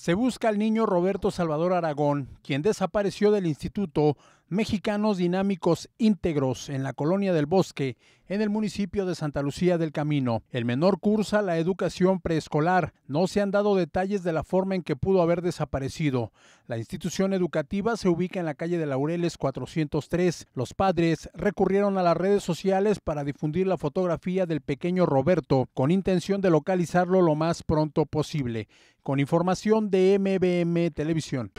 se busca al niño Roberto Salvador Aragón, quien desapareció del instituto mexicanos dinámicos íntegros en la colonia del bosque, en el municipio de Santa Lucía del Camino. El menor cursa la educación preescolar. No se han dado detalles de la forma en que pudo haber desaparecido. La institución educativa se ubica en la calle de Laureles 403. Los padres recurrieron a las redes sociales para difundir la fotografía del pequeño Roberto con intención de localizarlo lo más pronto posible. Con información de MBM Televisión.